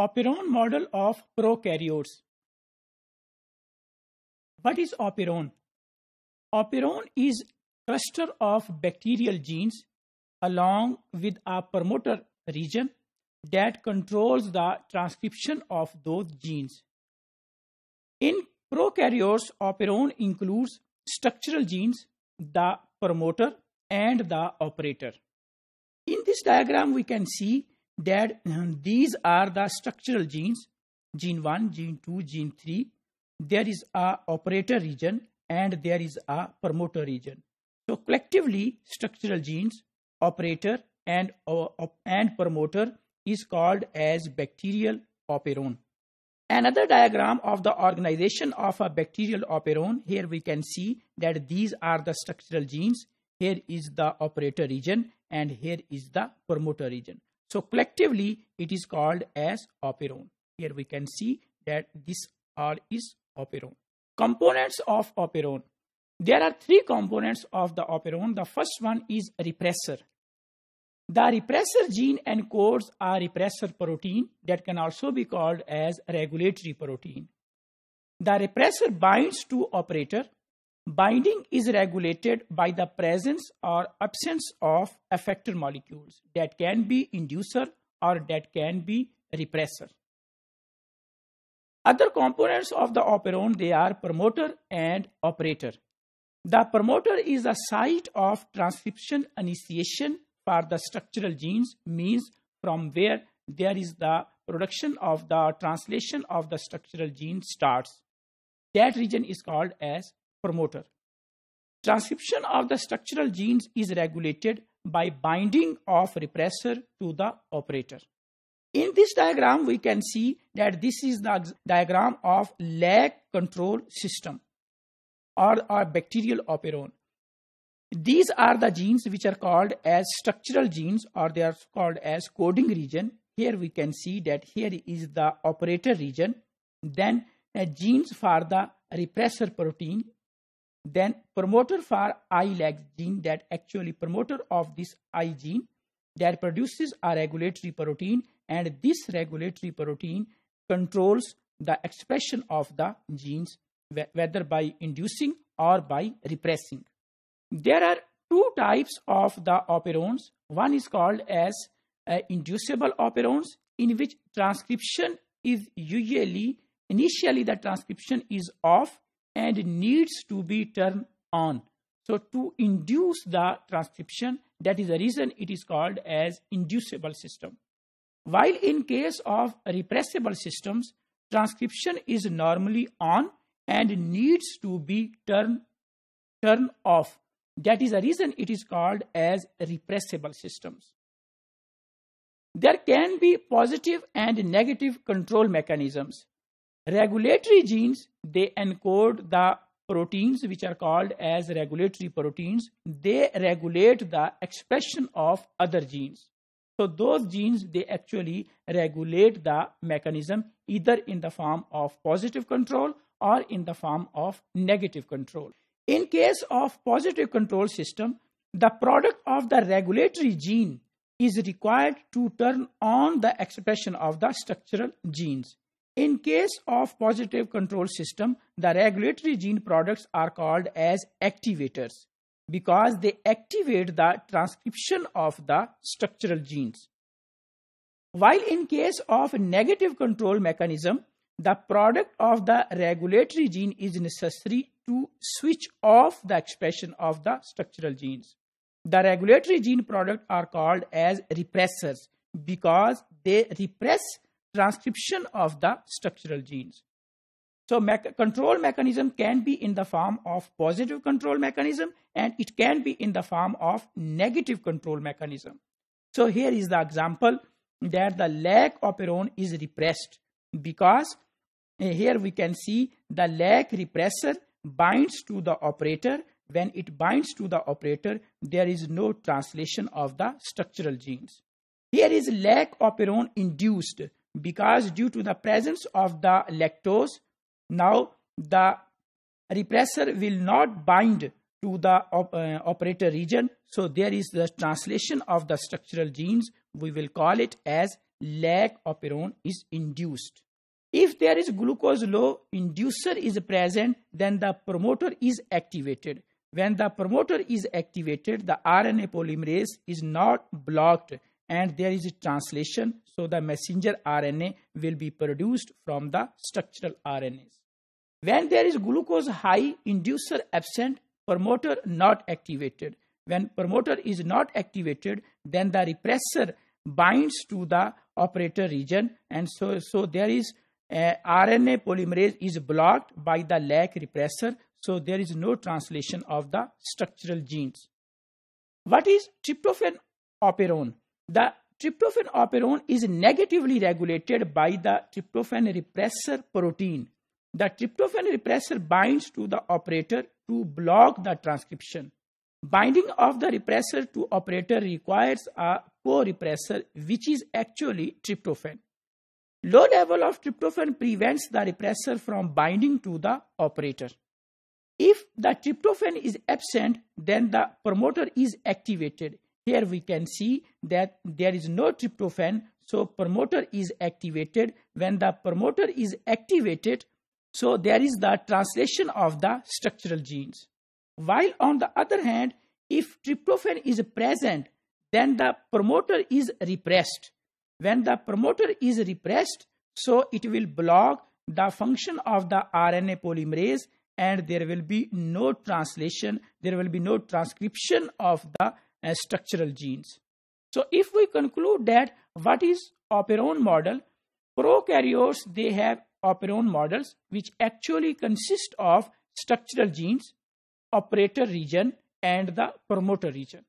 Operon model of prokaryotes. What is operon? Operon is cluster of bacterial genes along with a promoter region that controls the transcription of those genes. In prokaryotes, operon includes structural genes, the promoter, and the operator. In this diagram, we can see that um, these are the structural genes gene 1 gene 2 gene 3 there is a operator region and there is a promoter region so collectively structural genes operator and uh, and promoter is called as bacterial operon another diagram of the organization of a bacterial operon here we can see that these are the structural genes here is the operator region and here is the promoter region so collectively, it is called as operon. Here we can see that this R is operon. Components of operon. There are three components of the operon. The first one is repressor. The repressor gene encodes a repressor protein that can also be called as regulatory protein. The repressor binds to operator Binding is regulated by the presence or absence of effector molecules that can be inducer or that can be repressor. Other components of the operon they are promoter and operator. The promoter is a site of transcription initiation for the structural genes means from where there is the production of the translation of the structural gene starts. That region is called as promoter. Transcription of the structural genes is regulated by binding of repressor to the operator. In this diagram, we can see that this is the diagram of lag control system or, or bacterial operon. These are the genes which are called as structural genes or they are called as coding region. Here we can see that here is the operator region. Then uh, genes for the repressor protein then promoter for lag gene that actually promoter of this I gene that produces a regulatory protein and this regulatory protein controls the expression of the genes whether by inducing or by repressing. There are two types of the operons. One is called as uh, inducible operons in which transcription is usually initially the transcription is off and needs to be turned on. So to induce the transcription, that is the reason it is called as inducible system. While in case of repressible systems, transcription is normally on and needs to be turned turn off. That is the reason it is called as repressible systems. There can be positive and negative control mechanisms. Regulatory genes, they encode the proteins which are called as regulatory proteins. They regulate the expression of other genes. So those genes, they actually regulate the mechanism either in the form of positive control or in the form of negative control. In case of positive control system, the product of the regulatory gene is required to turn on the expression of the structural genes. In case of positive control system, the regulatory gene products are called as activators because they activate the transcription of the structural genes. While in case of negative control mechanism, the product of the regulatory gene is necessary to switch off the expression of the structural genes. The regulatory gene product are called as repressors because they repress transcription of the structural genes. So control mechanism can be in the form of positive control mechanism and it can be in the form of negative control mechanism. So here is the example that the lac operon is repressed because eh, here we can see the lac repressor binds to the operator. When it binds to the operator, there is no translation of the structural genes. Here is lac operon induced because due to the presence of the lactose, now the repressor will not bind to the op uh, operator region. So there is the translation of the structural genes. We will call it as lac operon is induced. If there is glucose low inducer is present, then the promoter is activated. When the promoter is activated, the RNA polymerase is not blocked and there is a translation so the messenger RNA will be produced from the structural RNAs. When there is glucose high, inducer absent, promoter not activated. When promoter is not activated, then the repressor binds to the operator region and so, so there is uh, RNA polymerase is blocked by the lac repressor so there is no translation of the structural genes. What is tryptophan operon? The tryptophan operon is negatively regulated by the tryptophan repressor protein. The tryptophan repressor binds to the operator to block the transcription. Binding of the repressor to operator requires a co-repressor which is actually tryptophan. Low level of tryptophan prevents the repressor from binding to the operator. If the tryptophan is absent, then the promoter is activated. Here we can see that there is no tryptophan. So promoter is activated. When the promoter is activated, so there is the translation of the structural genes. While on the other hand, if tryptophan is present, then the promoter is repressed. When the promoter is repressed, so it will block the function of the RNA polymerase and there will be no translation, there will be no transcription of the as structural genes. So if we conclude that what is operon model, prokaryotes they have operon models which actually consist of structural genes, operator region and the promoter region.